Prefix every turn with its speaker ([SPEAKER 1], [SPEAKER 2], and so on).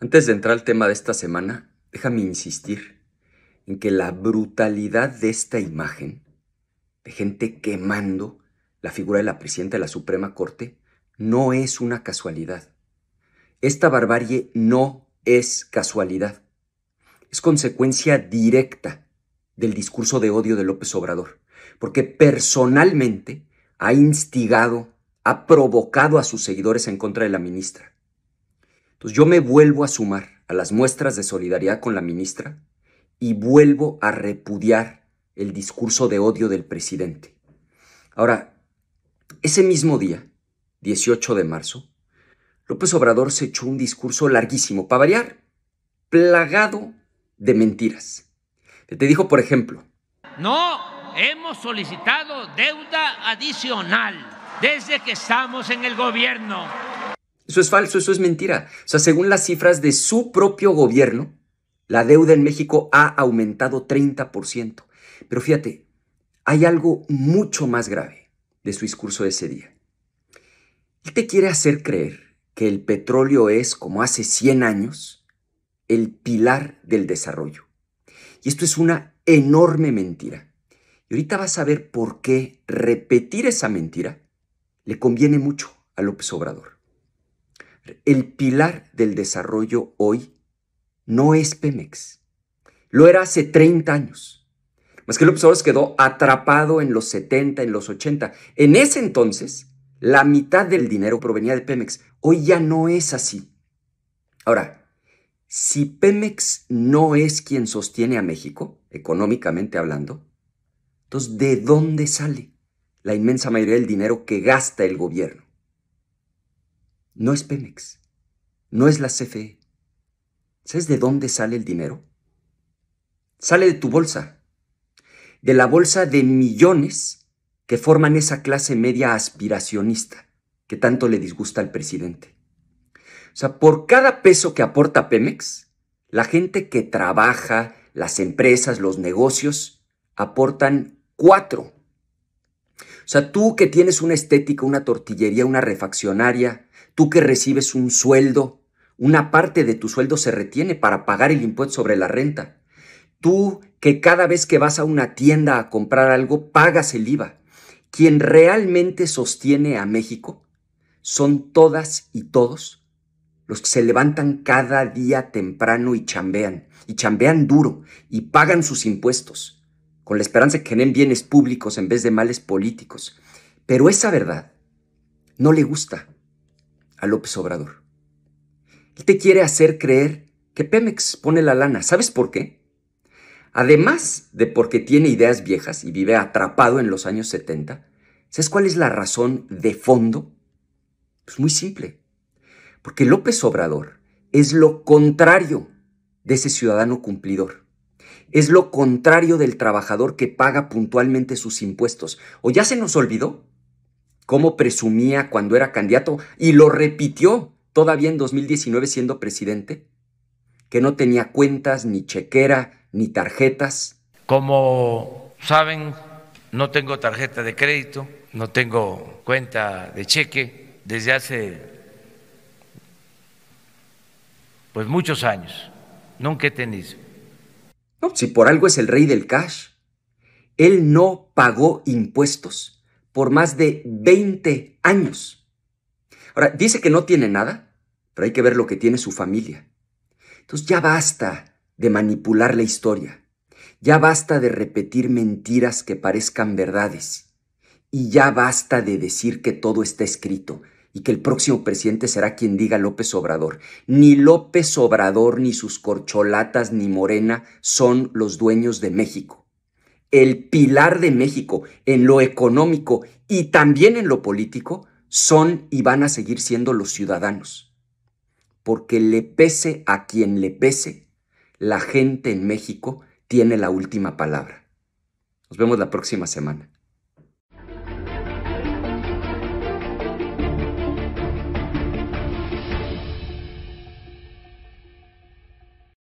[SPEAKER 1] Antes de entrar al tema de esta semana, déjame insistir en que la brutalidad de esta imagen, de gente quemando la figura de la presidenta de la Suprema Corte, no es una casualidad. Esta barbarie no es casualidad. Es consecuencia directa del discurso de odio de López Obrador, porque personalmente ha instigado, ha provocado a sus seguidores en contra de la ministra entonces yo me vuelvo a sumar a las muestras de solidaridad con la ministra y vuelvo a repudiar el discurso de odio del presidente. Ahora, ese mismo día, 18 de marzo, López Obrador se echó un discurso larguísimo, para variar, plagado de mentiras. Te dijo, por ejemplo, no hemos solicitado deuda adicional desde que estamos en el gobierno eso es falso, eso es mentira. O sea, según las cifras de su propio gobierno, la deuda en México ha aumentado 30%. Pero fíjate, hay algo mucho más grave de su discurso de ese día. Él te quiere hacer creer que el petróleo es, como hace 100 años, el pilar del desarrollo. Y esto es una enorme mentira. Y ahorita vas a ver por qué repetir esa mentira le conviene mucho a López Obrador el pilar del desarrollo hoy no es Pemex. Lo era hace 30 años. Más que López Obrador quedó atrapado en los 70, en los 80. En ese entonces, la mitad del dinero provenía de Pemex. Hoy ya no es así. Ahora, si Pemex no es quien sostiene a México, económicamente hablando, entonces, ¿de dónde sale la inmensa mayoría del dinero que gasta el gobierno? No es Pemex, no es la CFE. ¿Sabes de dónde sale el dinero? Sale de tu bolsa, de la bolsa de millones que forman esa clase media aspiracionista que tanto le disgusta al presidente. O sea, por cada peso que aporta Pemex, la gente que trabaja, las empresas, los negocios, aportan cuatro. O sea, tú que tienes una estética, una tortillería, una refaccionaria, Tú que recibes un sueldo, una parte de tu sueldo se retiene para pagar el impuesto sobre la renta. Tú que cada vez que vas a una tienda a comprar algo, pagas el IVA. Quien realmente sostiene a México son todas y todos los que se levantan cada día temprano y chambean, y chambean duro, y pagan sus impuestos, con la esperanza de que generen bienes públicos en vez de males políticos. Pero esa verdad no le gusta a López Obrador. Y te quiere hacer creer que Pemex pone la lana. ¿Sabes por qué? Además de porque tiene ideas viejas y vive atrapado en los años 70, ¿sabes cuál es la razón de fondo? Pues muy simple. Porque López Obrador es lo contrario de ese ciudadano cumplidor. Es lo contrario del trabajador que paga puntualmente sus impuestos. ¿O ya se nos olvidó? cómo presumía cuando era candidato y lo repitió todavía en 2019 siendo presidente, que no tenía cuentas, ni chequera, ni tarjetas. Como saben, no tengo tarjeta de crédito, no tengo cuenta de cheque desde hace pues muchos años. Nunca he tenido. si por algo es el rey del cash. Él no pagó impuestos por más de 20 años. Ahora, dice que no tiene nada, pero hay que ver lo que tiene su familia. Entonces ya basta de manipular la historia, ya basta de repetir mentiras que parezcan verdades, y ya basta de decir que todo está escrito y que el próximo presidente será quien diga López Obrador. Ni López Obrador, ni sus corcholatas, ni Morena son los dueños de México el pilar de México en lo económico y también en lo político son y van a seguir siendo los ciudadanos. Porque le pese a quien le pese, la gente en México tiene la última palabra. Nos vemos la próxima semana.